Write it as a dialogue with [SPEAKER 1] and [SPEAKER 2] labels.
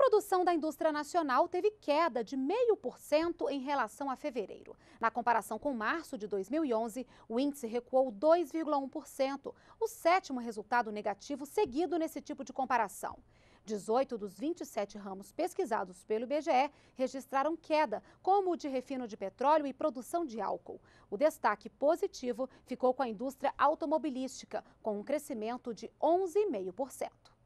[SPEAKER 1] produção da indústria nacional teve queda de 0,5% em relação a fevereiro. Na comparação com março de 2011, o índice recuou 2,1%, o sétimo resultado negativo seguido nesse tipo de comparação. 18 dos 27 ramos pesquisados pelo IBGE registraram queda, como o de refino de petróleo e produção de álcool. O destaque positivo ficou com a indústria automobilística, com um crescimento de 11,5%.